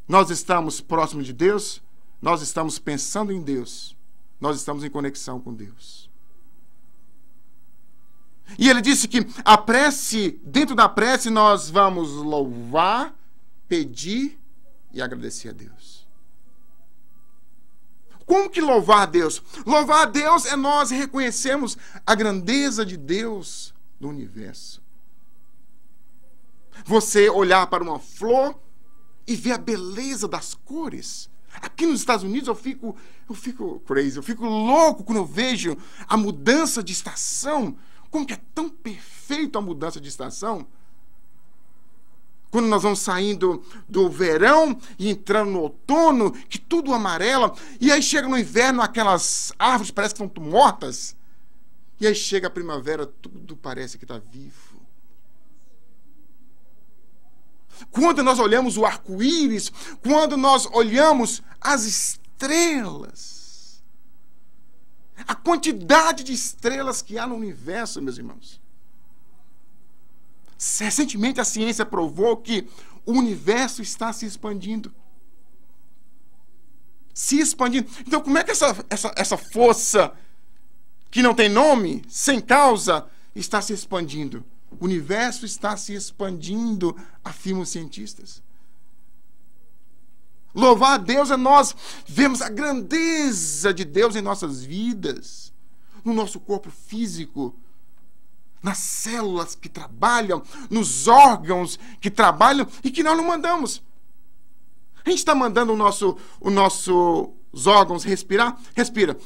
nós estamos próximos de Deus, nós estamos pensando em Deus, nós estamos em conexão com Deus. E ele disse que a prece, dentro da prece, nós vamos louvar, pedir e agradecer a Deus. Como que louvar a Deus? Louvar a Deus é nós reconhecermos a grandeza de Deus no universo. Você olhar para uma flor e ver a beleza das cores. Aqui nos Estados Unidos eu fico, eu fico crazy, eu fico louco quando eu vejo a mudança de estação. Como que é tão perfeito a mudança de estação? quando nós vamos saindo do verão e entrando no outono, que tudo amarela, e aí chega no inverno, aquelas árvores parecem que estão mortas, e aí chega a primavera, tudo parece que está vivo. Quando nós olhamos o arco-íris, quando nós olhamos as estrelas, a quantidade de estrelas que há no universo, meus irmãos. Recentemente a ciência provou que o universo está se expandindo. Se expandindo. Então, como é que essa, essa, essa força que não tem nome, sem causa, está se expandindo? O universo está se expandindo, afirmam os cientistas. Louvar a Deus é nós vemos a grandeza de Deus em nossas vidas, no nosso corpo físico, nas células que trabalham, nos órgãos que trabalham e que nós não mandamos. A gente está mandando o nosso, o nosso, os órgãos respirar? Respira.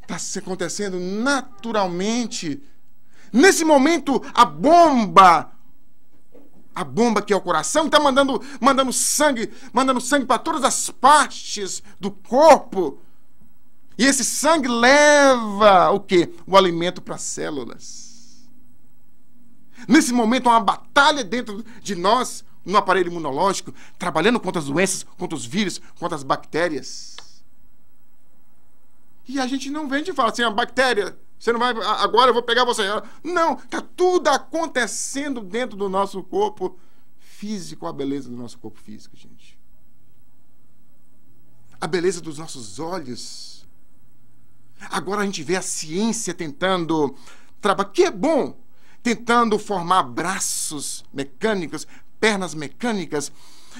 Está acontecendo naturalmente. Nesse momento, a bomba, a bomba que é o coração, está mandando, mandando sangue, mandando sangue para todas as partes do corpo. E esse sangue leva o que? O alimento para as células. Nesse momento há uma batalha dentro de nós, no aparelho imunológico, trabalhando contra as doenças, contra os vírus, contra as bactérias. E a gente não vende e fala assim, a ah, bactéria, você não vai, agora eu vou pegar você. Não, está tudo acontecendo dentro do nosso corpo físico, a beleza do nosso corpo físico, gente. A beleza dos nossos olhos Agora a gente vê a ciência tentando trabalhar, que é bom, tentando formar braços mecânicos, pernas mecânicas.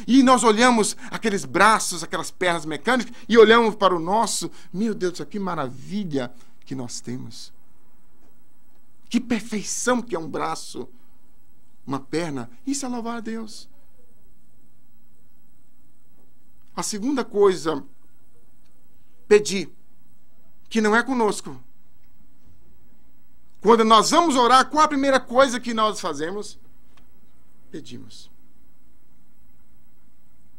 E nós olhamos aqueles braços, aquelas pernas mecânicas e olhamos para o nosso. Meu Deus, que maravilha que nós temos. Que perfeição que é um braço, uma perna. Isso é louvar a Deus. A segunda coisa, pedir que não é conosco. Quando nós vamos orar, qual a primeira coisa que nós fazemos? Pedimos.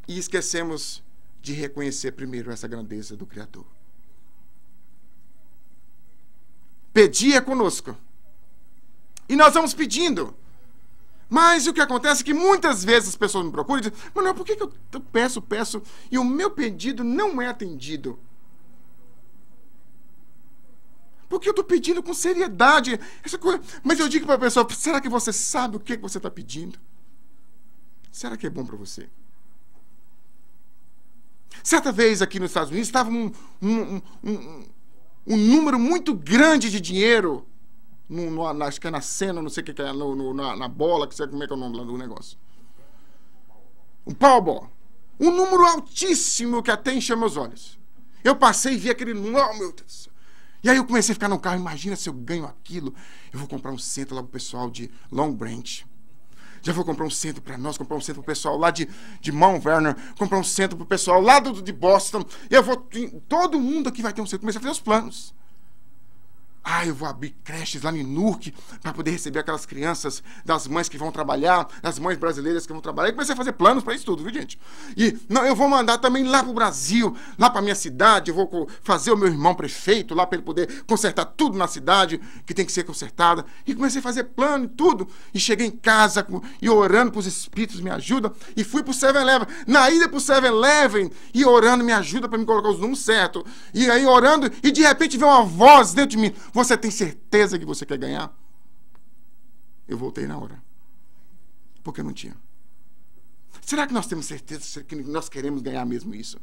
E esquecemos de reconhecer primeiro essa grandeza do Criador. Pedir é conosco. E nós vamos pedindo. Mas o que acontece é que muitas vezes as pessoas me procuram e dizem: Manuel, por que eu peço, peço e o meu pedido não é atendido? Porque eu estou pedindo com seriedade. Essa coisa. Mas eu digo para a pessoa: será que você sabe o que, é você está pedindo? Será que é bom para você? Certa vez aqui nos Estados Unidos estava um, um, um, um número muito grande de dinheiro. No, no, na, acho que é na cena, não sei o que, que é, no, no, na, na, bola, que sei como é que é o nome lá do negócio. Um Powerball. Um número altíssimo que até encheu meus olhos. Eu passei e vi aquele número, oh meu Deus do céu. E aí eu comecei a ficar no carro, imagina se eu ganho aquilo. Eu vou comprar um centro lá pro pessoal de Long Branch. Já vou comprar um centro para nós, comprar um centro pro pessoal lá de, de Mount Vernon, comprar um centro pro pessoal lá do, de Boston. Eu vou. Todo mundo aqui vai ter um centro. Comecei a fazer os planos. Ah, eu vou abrir creches lá no Inurque para poder receber aquelas crianças das mães que vão trabalhar, das mães brasileiras que vão trabalhar. E comecei a fazer planos para isso tudo, viu, gente? E não, eu vou mandar também lá pro Brasil, lá para minha cidade, eu vou fazer o meu irmão prefeito lá para ele poder consertar tudo na cidade que tem que ser consertada. E comecei a fazer plano e tudo. E cheguei em casa com, e orando para os espíritos me ajuda e fui pro 7-Eleven. Na ida pro 7-Eleven e orando me ajuda para me colocar os números certos. E aí orando e de repente veio uma voz dentro de mim você tem certeza que você quer ganhar? Eu voltei na hora. Porque eu não tinha. Será que nós temos certeza que nós queremos ganhar mesmo isso?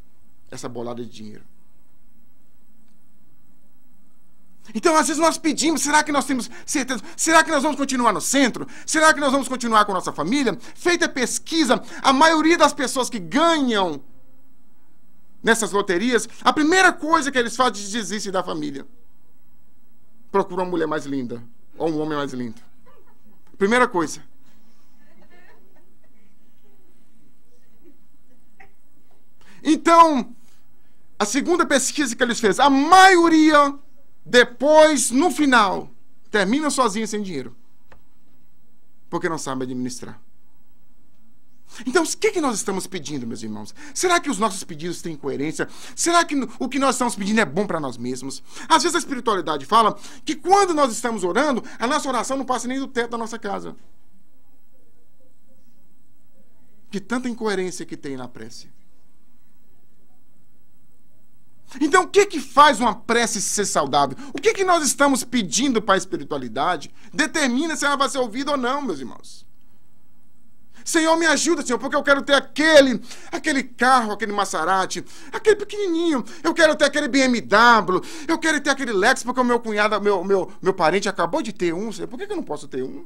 Essa bolada de dinheiro. Então, às vezes nós pedimos, será que nós temos certeza? Será que nós vamos continuar no centro? Será que nós vamos continuar com a nossa família? Feita a pesquisa, a maioria das pessoas que ganham nessas loterias, a primeira coisa que eles fazem é desistir da família procura uma mulher mais linda ou um homem mais lindo. Primeira coisa. Então, a segunda pesquisa que eles fez, a maioria depois, no final, termina sozinha sem dinheiro. Porque não sabe administrar. Então, o que, que nós estamos pedindo, meus irmãos? Será que os nossos pedidos têm coerência? Será que o que nós estamos pedindo é bom para nós mesmos? Às vezes a espiritualidade fala que quando nós estamos orando, a nossa oração não passa nem do teto da nossa casa. Que tanta incoerência que tem na prece. Então, o que que faz uma prece ser saudável? O que que nós estamos pedindo para a espiritualidade? Determina se ela vai ser ouvida ou não, meus irmãos. Senhor, me ajuda, Senhor, porque eu quero ter aquele, aquele carro, aquele Maserati, aquele pequenininho. Eu quero ter aquele BMW. Eu quero ter aquele Lex, porque o meu cunhado, meu, meu, meu parente acabou de ter um. Senhor, Por que eu não posso ter um?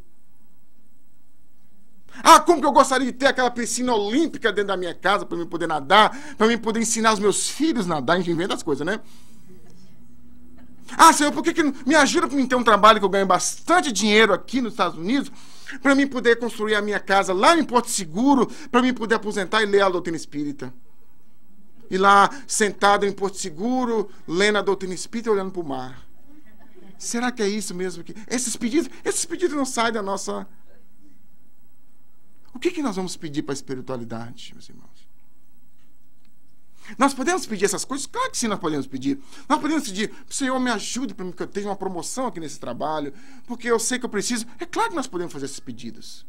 Ah, como que eu gostaria de ter aquela piscina olímpica dentro da minha casa para eu poder nadar, para eu poder ensinar os meus filhos a nadar, a gente inventa as coisas, né? Ah, senhor, por que, que me ajuda para mim ter um trabalho que eu ganho bastante dinheiro aqui nos Estados Unidos para mim poder construir a minha casa lá em Porto Seguro, para mim poder aposentar e ler a doutrina espírita. E lá, sentado em Porto Seguro, lendo a doutrina espírita e olhando para o mar. Será que é isso mesmo? Que... Esses pedidos, esses pedidos não saem da nossa. O que, que nós vamos pedir para a espiritualidade, meus irmãos? Nós podemos pedir essas coisas? Claro que sim, nós podemos pedir. Nós podemos pedir, Senhor, me ajude para que eu tenha uma promoção aqui nesse trabalho, porque eu sei que eu preciso. É claro que nós podemos fazer esses pedidos.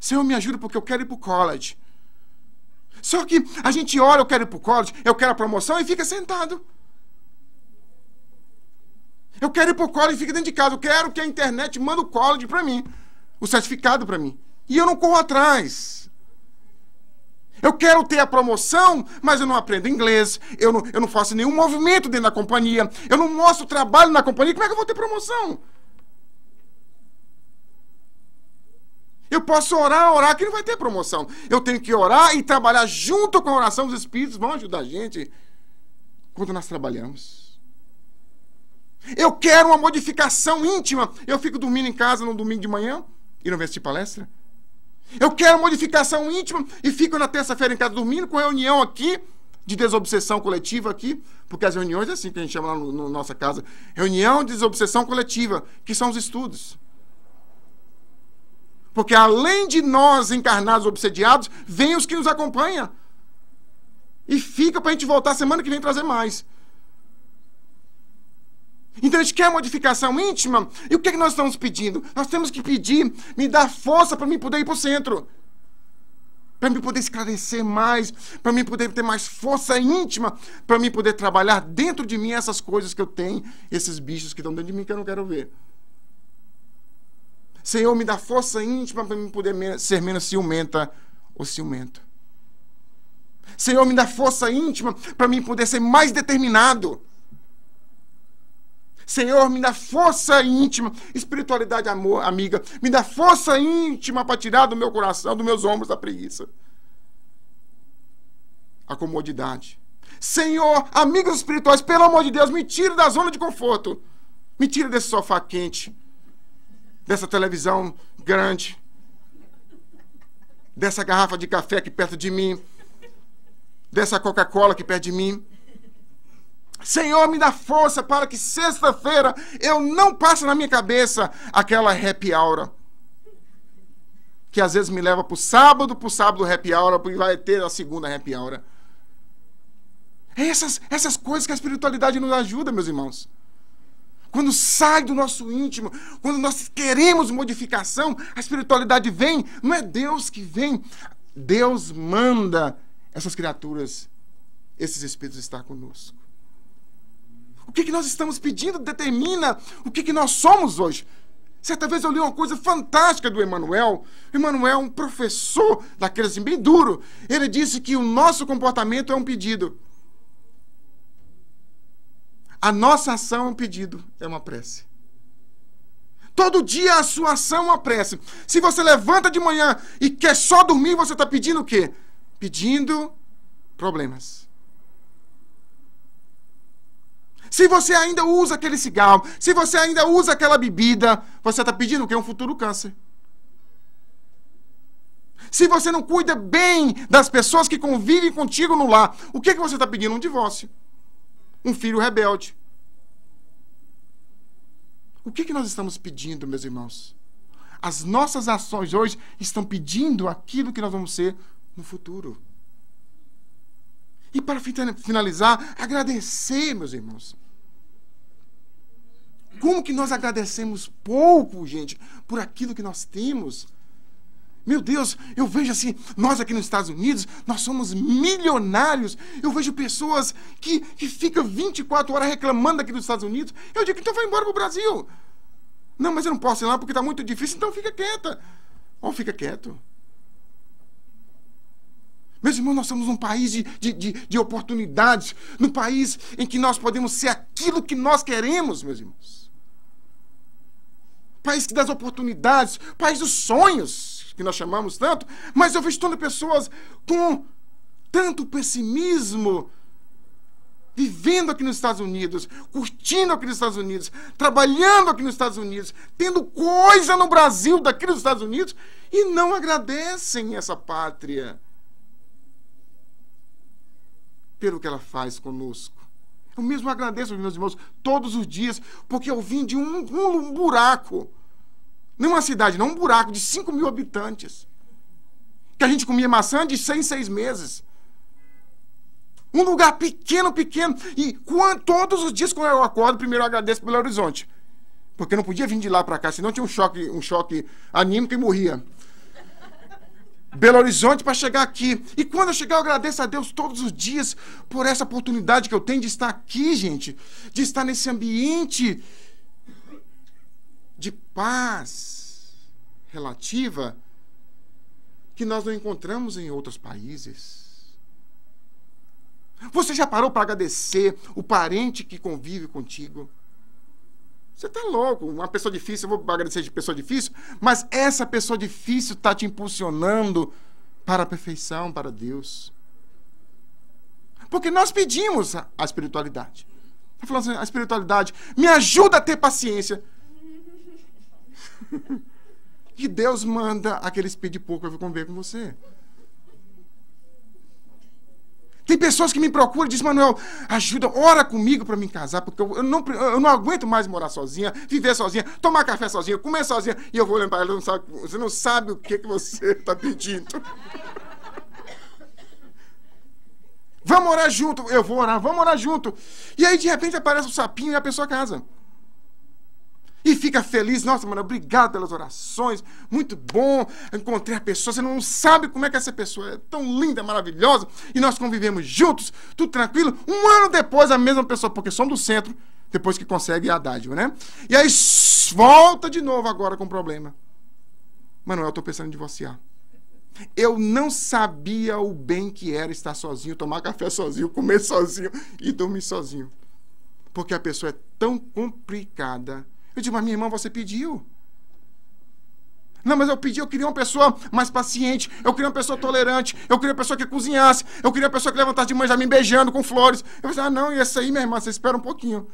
Senhor, me ajude porque eu quero ir para o college. Só que a gente olha eu quero ir para o college, eu quero a promoção e fica sentado. Eu quero ir para o college e fica dentro de casa. Eu quero que a internet manda o college para mim, o certificado para mim. E eu não corro atrás. Eu quero ter a promoção, mas eu não aprendo inglês, eu não, eu não faço nenhum movimento dentro da companhia, eu não mostro trabalho na companhia, como é que eu vou ter promoção? Eu posso orar, orar, que não vai ter promoção. Eu tenho que orar e trabalhar junto com a oração dos Espíritos, vão ajudar a gente quando nós trabalhamos. Eu quero uma modificação íntima. Eu fico dormindo em casa no domingo de manhã e não vesti palestra. Eu quero modificação íntima e fico na terça-feira em casa dormindo com reunião aqui de desobsessão coletiva aqui, porque as reuniões é assim que a gente chama lá na no, no nossa casa, reunião de desobsessão coletiva, que são os estudos. Porque além de nós encarnados obsediados, vem os que nos acompanham. E fica para a gente voltar semana que vem trazer mais. Então a gente quer modificação íntima. E o que, é que nós estamos pedindo? Nós temos que pedir, me dar força para mim poder ir para o centro. Para me poder esclarecer mais, para me poder ter mais força íntima, para me poder trabalhar dentro de mim essas coisas que eu tenho, esses bichos que estão dentro de mim que eu não quero ver. Senhor, me dá força íntima para me poder ser menos ciumenta ou ciumento. Senhor, me dá força íntima para mim poder ser mais determinado. Senhor, me dá força íntima, espiritualidade amor, amiga, me dá força íntima para tirar do meu coração, dos meus ombros a preguiça. A comodidade. Senhor, amigos espirituais, pelo amor de Deus, me tira da zona de conforto. Me tira desse sofá quente, dessa televisão grande, dessa garrafa de café aqui perto de mim, dessa Coca-Cola aqui perto de mim. Senhor, me dá força para que sexta-feira eu não passe na minha cabeça aquela happy hour. Que às vezes me leva para o sábado, para o sábado happy hour, porque vai ter a segunda happy hour. É essas, essas coisas que a espiritualidade nos ajuda, meus irmãos. Quando sai do nosso íntimo, quando nós queremos modificação, a espiritualidade vem, não é Deus que vem. Deus manda essas criaturas, esses espíritos estar conosco. O que, que nós estamos pedindo determina o que, que nós somos hoje. Certa vez eu li uma coisa fantástica do Emmanuel. Emmanuel, um professor daquele assim, bem duro. Ele disse que o nosso comportamento é um pedido. A nossa ação é um pedido, é uma prece. Todo dia a sua ação é uma prece. Se você levanta de manhã e quer só dormir, você está pedindo o quê? Pedindo problemas. Se você ainda usa aquele cigarro, se você ainda usa aquela bebida, você está pedindo o que? Um futuro câncer. Se você não cuida bem das pessoas que convivem contigo no lar, o que, que você está pedindo? Um divórcio. Um filho rebelde. O que, que nós estamos pedindo, meus irmãos? As nossas ações hoje estão pedindo aquilo que nós vamos ser no futuro. E para finalizar, agradecer, meus irmãos. Como que nós agradecemos pouco, gente, por aquilo que nós temos? Meu Deus, eu vejo assim, nós aqui nos Estados Unidos, nós somos milionários. Eu vejo pessoas que, que ficam 24 horas reclamando aqui nos Estados Unidos. Eu digo, então vai embora para o Brasil. Não, mas eu não posso ir lá porque está muito difícil, então fica quieta. Ou fica quieto. Meus irmãos, nós somos um país de, de, de, de oportunidades, num país em que nós podemos ser aquilo que nós queremos, meus irmãos. País que dá oportunidades, país dos sonhos, que nós chamamos tanto, mas eu vejo tantas pessoas com tanto pessimismo vivendo aqui nos Estados Unidos, curtindo aqui nos Estados Unidos, trabalhando aqui nos Estados Unidos, tendo coisa no Brasil daqui nos Estados Unidos e não agradecem essa pátria pelo que ela faz conosco. Eu mesmo agradeço aos meus irmãos todos os dias, porque eu vim de um, um buraco. Não uma cidade, não um buraco de 5 mil habitantes. Que a gente comia maçã de 100 em 6 meses. Um lugar pequeno, pequeno. E quando, todos os dias, quando eu acordo, primeiro eu agradeço pelo horizonte. Porque eu não podia vir de lá para cá, senão tinha um choque, um choque anímico e morria. Belo Horizonte para chegar aqui. E quando eu chegar, eu agradeço a Deus todos os dias por essa oportunidade que eu tenho de estar aqui, gente, de estar nesse ambiente de paz relativa que nós não encontramos em outros países. Você já parou para agradecer o parente que convive contigo? Você tá louco, uma pessoa difícil, eu vou agradecer de pessoa difícil, mas essa pessoa difícil está te impulsionando para a perfeição, para Deus. Porque nós pedimos a, espiritualidade. Está falando assim, a espiritualidade me ajuda a ter paciência. e Deus manda aqueles pedir pouco, eu vou conviver com você. Tem pessoas que me procuram e dizem, Manuel, ajuda, ora comigo para me casar, porque eu, eu, não, eu não aguento mais morar sozinha, viver sozinha, tomar café sozinha, comer sozinha. E eu vou lembrar, ela não sabe, você não sabe o que, que você está pedindo. Vamos orar junto. Eu vou orar, vamos orar junto. E aí, de repente, aparece o um sapinho e a pessoa casa e fica feliz. Nossa, mano, obrigado pelas orações, muito bom. Encontrei a pessoa, você não sabe como é que essa pessoa é tão linda, maravilhosa, e nós convivemos juntos, tudo tranquilo. Um ano depois, a mesma pessoa, porque somos do centro, depois que consegue a dádiva, né? E aí volta de novo agora com o problema. Manuel, eu tô pensando em divorciar. Eu não sabia o bem que era estar sozinho, tomar café sozinho, comer sozinho e dormir sozinho. Porque a pessoa é tão complicada eu digo, mas minha irmã, você pediu. Não, mas eu pedi, eu queria uma pessoa mais paciente, eu queria uma pessoa tolerante, eu queria uma pessoa que cozinhasse, eu queria uma pessoa que levantasse de manhã já me beijando com flores. Eu falei, ah, não, e essa aí, minha irmã, você espera um pouquinho.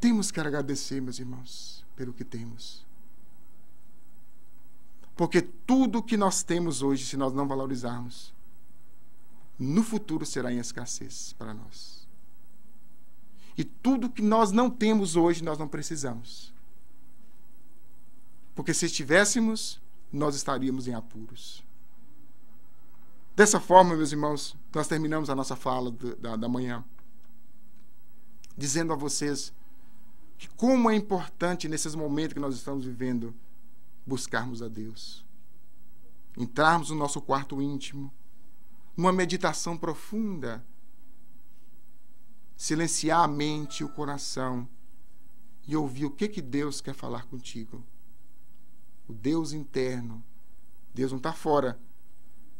Temos que agradecer, meus irmãos, pelo que temos. Porque tudo que nós temos hoje, se nós não valorizarmos, no futuro será em escassez para nós. E tudo que nós não temos hoje, nós não precisamos. Porque se estivéssemos, nós estaríamos em apuros. Dessa forma, meus irmãos, nós terminamos a nossa fala da, da manhã dizendo a vocês que como é importante nesses momentos que nós estamos vivendo buscarmos a Deus. Entrarmos no nosso quarto íntimo, numa meditação profunda silenciar a mente e o coração e ouvir o que, que Deus quer falar contigo. O Deus interno. Deus não está fora.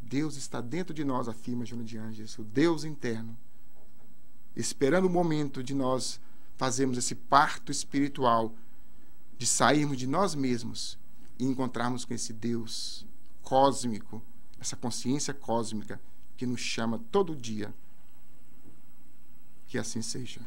Deus está dentro de nós, afirma Júnior de Anges. O Deus interno. Esperando o momento de nós fazermos esse parto espiritual, de sairmos de nós mesmos e encontrarmos com esse Deus cósmico, essa consciência cósmica que nos chama todo dia. Que assim seja.